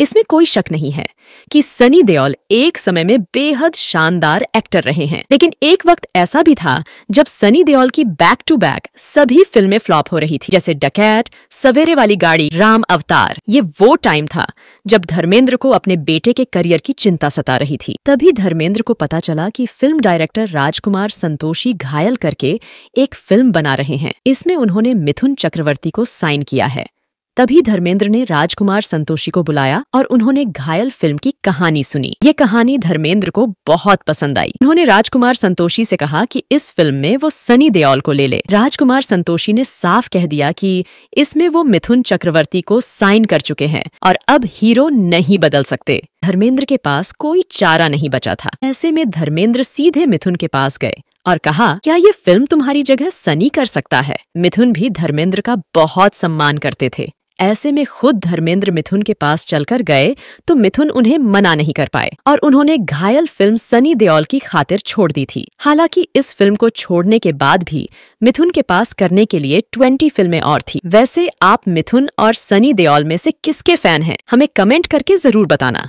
इसमें कोई शक नहीं है कि सनी देओल एक समय में बेहद शानदार एक्टर रहे हैं लेकिन एक वक्त ऐसा भी था जब सनी देओल की बैक टू बैक सभी फिल्में फ्लॉप हो रही थी जैसे डकैत सवेरे वाली गाड़ी राम अवतार ये वो टाइम था जब धर्मेंद्र को अपने बेटे के करियर की चिंता सता रही थी तभी धर्मेंद्र को पता चला की फिल्म डायरेक्टर राजकुमार संतोषी घायल करके एक फिल्म बना रहे हैं इसमें उन्होंने मिथुन चक्रवर्ती को साइन किया है तभी धर्मेंद्र ने राजकुमार संतोषी को बुलाया और उन्होंने घायल फिल्म की कहानी सुनी ये कहानी धर्मेंद्र को बहुत पसंद आई उन्होंने राजकुमार संतोषी से कहा कि इस फिल्म में वो सनी देओल को ले ले राजकुमार संतोषी ने साफ कह दिया कि इसमें वो मिथुन चक्रवर्ती को साइन कर चुके हैं और अब हीरो नहीं बदल सकते धर्मेंद्र के पास कोई चारा नहीं बचा था ऐसे में धर्मेंद्र सीधे मिथुन के पास गए और कहा क्या ये फिल्म तुम्हारी जगह सनी कर सकता है मिथुन भी धर्मेंद्र का बहुत सम्मान करते थे ऐसे में खुद धर्मेंद्र मिथुन के पास चलकर गए तो मिथुन उन्हें मना नहीं कर पाए और उन्होंने घायल फिल्म सनी देओल की खातिर छोड़ दी थी हालांकि इस फिल्म को छोड़ने के बाद भी मिथुन के पास करने के लिए ट्वेंटी फिल्में और थी वैसे आप मिथुन और सनी देओल में से किसके फैन हैं हमें कमेंट करके जरूर बताना